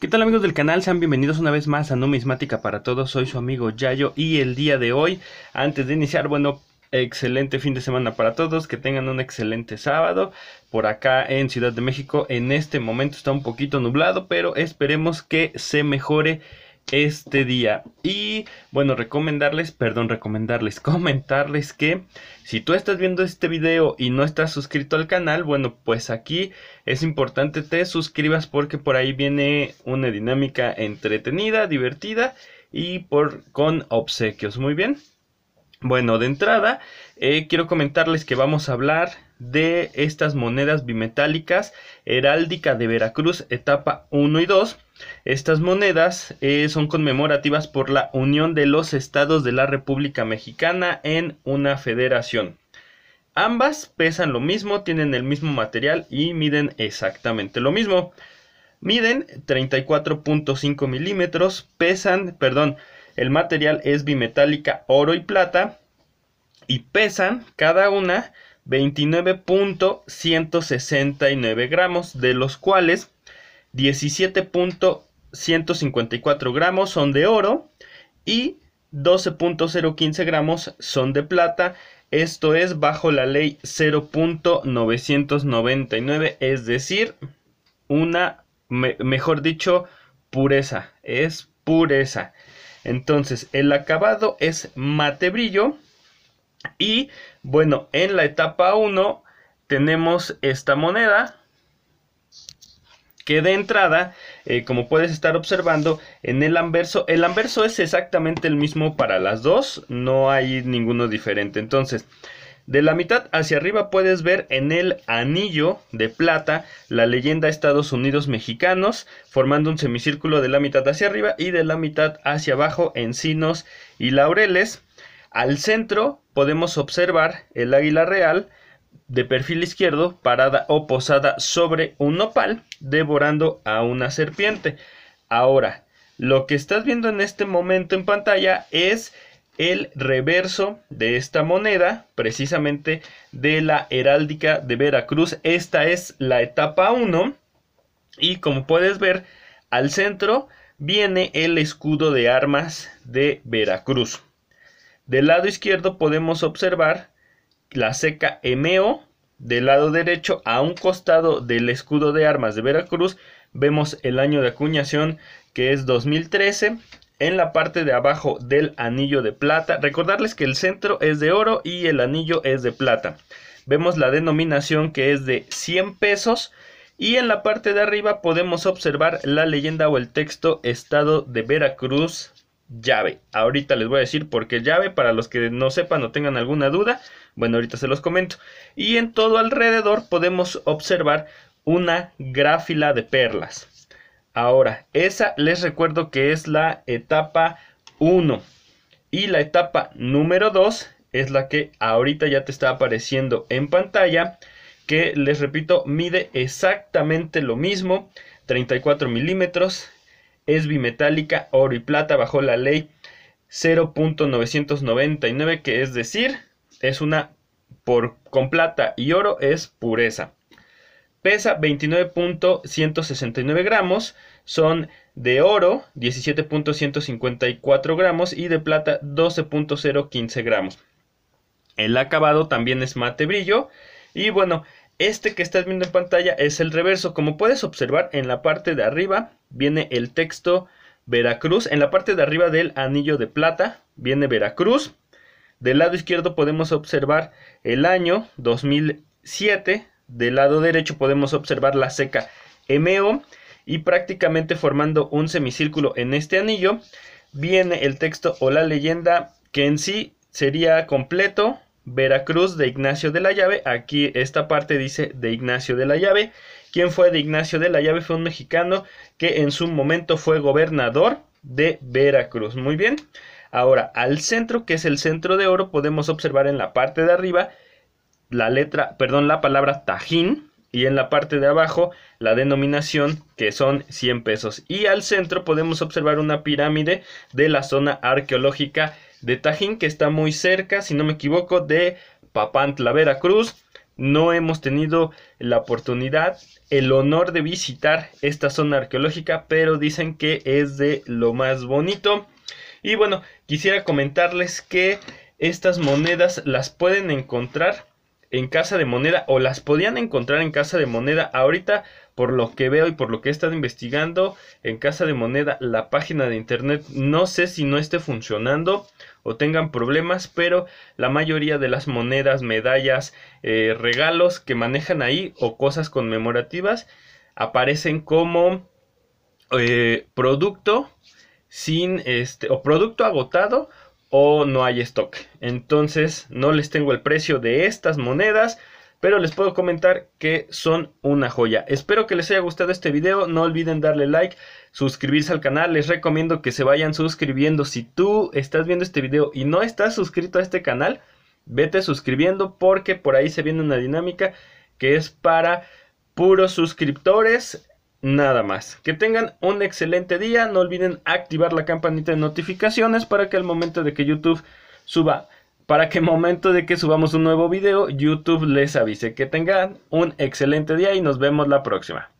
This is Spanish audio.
¿Qué tal amigos del canal? Sean bienvenidos una vez más a Numismática para Todos. Soy su amigo Yayo y el día de hoy, antes de iniciar, bueno, excelente fin de semana para todos. Que tengan un excelente sábado. Por acá en Ciudad de México en este momento está un poquito nublado, pero esperemos que se mejore este día. Y bueno, recomendarles, perdón, recomendarles, comentarles que si tú estás viendo este video y no estás suscrito al canal, bueno, pues aquí es importante te suscribas porque por ahí viene una dinámica entretenida, divertida y por con obsequios. Muy bien. Bueno, de entrada, eh, quiero comentarles que vamos a hablar de estas monedas bimetálicas heráldica de Veracruz, etapa 1 y 2. Estas monedas eh, son conmemorativas por la unión de los estados de la República Mexicana en una federación. Ambas pesan lo mismo, tienen el mismo material y miden exactamente lo mismo. Miden 34.5 milímetros, pesan, perdón, el material es bimetálica oro y plata y pesan cada una 29.169 gramos, de los cuales 17.154 gramos son de oro y 12.015 gramos son de plata. Esto es bajo la ley 0.999, es decir, una, mejor dicho, pureza. Es pureza. Entonces, el acabado es mate brillo. Y bueno, en la etapa 1 tenemos esta moneda que de entrada, eh, como puedes estar observando, en el anverso, el anverso es exactamente el mismo para las dos, no hay ninguno diferente. Entonces, de la mitad hacia arriba puedes ver en el anillo de plata la leyenda Estados Unidos mexicanos, formando un semicírculo de la mitad hacia arriba y de la mitad hacia abajo encinos y laureles. Al centro podemos observar el águila real de perfil izquierdo parada o posada sobre un nopal devorando a una serpiente. Ahora, lo que estás viendo en este momento en pantalla es el reverso de esta moneda, precisamente de la heráldica de Veracruz. Esta es la etapa 1 y como puedes ver, al centro viene el escudo de armas de Veracruz. Del lado izquierdo podemos observar la seca o Del lado derecho, a un costado del escudo de armas de Veracruz, vemos el año de acuñación que es 2013 en la parte de abajo del anillo de plata. Recordarles que el centro es de oro y el anillo es de plata. Vemos la denominación que es de 100 pesos. Y en la parte de arriba podemos observar la leyenda o el texto Estado de Veracruz llave. Ahorita les voy a decir por qué llave, para los que no sepan o tengan alguna duda, bueno, ahorita se los comento. Y en todo alrededor podemos observar una gráfila de perlas. Ahora, esa les recuerdo que es la etapa 1. Y la etapa número 2 es la que ahorita ya te está apareciendo en pantalla. Que les repito, mide exactamente lo mismo. 34 milímetros. Es bimetálica, oro y plata bajo la ley 0.999. Que es decir, es una por, con plata y oro es pureza pesa 29.169 gramos, son de oro 17.154 gramos y de plata 12.015 gramos. El acabado también es mate brillo y bueno, este que estás viendo en pantalla es el reverso. Como puedes observar en la parte de arriba viene el texto Veracruz, en la parte de arriba del anillo de plata viene Veracruz. Del lado izquierdo podemos observar el año 2007, del lado derecho podemos observar la seca MO y prácticamente formando un semicírculo en este anillo viene el texto o la leyenda que en sí sería completo Veracruz de Ignacio de la Llave. Aquí esta parte dice de Ignacio de la Llave. ¿Quién fue de Ignacio de la Llave? Fue un mexicano que en su momento fue gobernador de Veracruz. Muy bien. Ahora, al centro, que es el centro de oro, podemos observar en la parte de arriba la letra, perdón, la palabra tajín y en la parte de abajo la denominación que son 100 pesos. Y al centro podemos observar una pirámide de la zona arqueológica de Tajín que está muy cerca, si no me equivoco, de Papantla, Veracruz. No hemos tenido la oportunidad, el honor de visitar esta zona arqueológica, pero dicen que es de lo más bonito. Y bueno, quisiera comentarles que estas monedas las pueden encontrar en Casa de Moneda o las podían encontrar en Casa de Moneda. Ahorita, por lo que veo y por lo que he estado investigando, en Casa de Moneda la página de internet no sé si no esté funcionando o tengan problemas, pero la mayoría de las monedas, medallas, eh, regalos que manejan ahí o cosas conmemorativas aparecen como eh, producto sin este o producto agotado o no hay stock. Entonces no les tengo el precio de estas monedas, pero les puedo comentar que son una joya. Espero que les haya gustado este video, no olviden darle like, suscribirse al canal, les recomiendo que se vayan suscribiendo. Si tú estás viendo este video y no estás suscrito a este canal, vete suscribiendo porque por ahí se viene una dinámica que es para puros suscriptores nada más. Que tengan un excelente día. No olviden activar la campanita de notificaciones para que al momento de que YouTube suba, para que al momento de que subamos un nuevo video, YouTube les avise. Que tengan un excelente día y nos vemos la próxima.